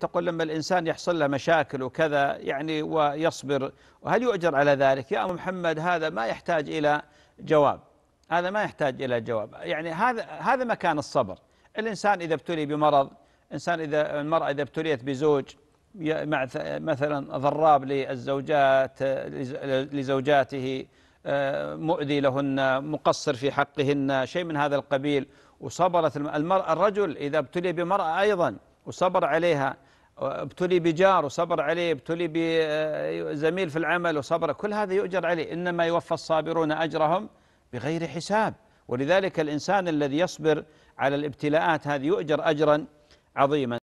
تقول لما الإنسان يحصل له مشاكل وكذا يعني ويصبر وهل يؤجر على ذلك يا محمد هذا ما يحتاج إلى جواب هذا ما يحتاج إلى جواب يعني هذا هذا مكان الصبر الإنسان إذا ابتلي بمرض إنسان إذا المرأة إذا ابتليت بزوج مع مثلا ضراب للزوجات لزوجاته آه، مؤذي لهن مقصر في حقهن شيء من هذا القبيل وصبرت المرأة الرجل إذا ابتلي بمرأة أيضا وصبر عليها ابتلي بجار وصبر عليه ابتلي بزميل آه، في العمل وصبر كل هذا يؤجر عليه إنما يوفى الصابرون أجرهم بغير حساب ولذلك الإنسان الذي يصبر على الابتلاءات هذه يؤجر أجرا عظيما